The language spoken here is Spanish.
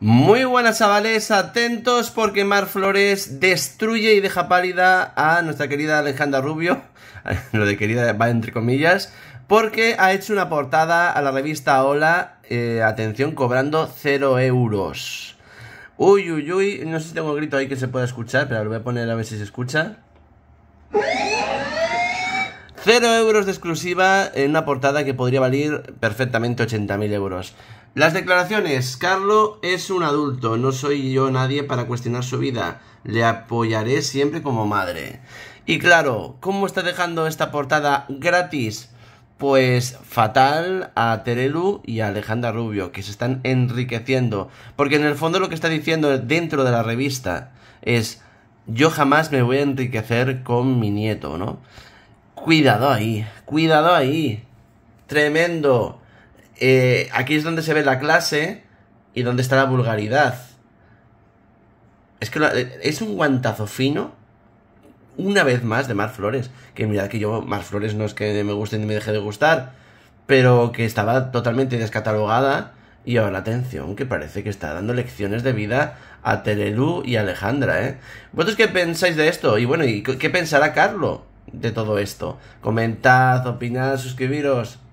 Muy buenas chavales, atentos porque Mar Flores destruye y deja pálida a nuestra querida Alejandra Rubio, lo de querida va entre comillas, porque ha hecho una portada a la revista Hola, eh, atención, cobrando 0 euros. Uy, uy, uy, no sé si tengo un grito ahí que se pueda escuchar, pero lo voy a poner a ver si se escucha. Cero euros de exclusiva en una portada que podría valer perfectamente 80.000 euros. Las declaraciones. Carlo es un adulto, no soy yo nadie para cuestionar su vida. Le apoyaré siempre como madre. Y claro, ¿cómo está dejando esta portada gratis? pues fatal a Terelu y a Alejandra Rubio, que se están enriqueciendo. Porque en el fondo lo que está diciendo dentro de la revista es, yo jamás me voy a enriquecer con mi nieto, ¿no? Cuidado ahí, cuidado ahí. Tremendo. Eh, aquí es donde se ve la clase y donde está la vulgaridad. Es que eh, es un guantazo fino. Una vez más de Mar Flores. Que mirad que yo, Mar Flores no es que me guste ni me deje de gustar. Pero que estaba totalmente descatalogada. Y ahora atención, que parece que está dando lecciones de vida a Terelu y Alejandra, ¿eh? ¿Vosotros qué pensáis de esto? Y bueno, ¿y qué pensará Carlo? de todo esto. Comentad, opinad, suscribiros.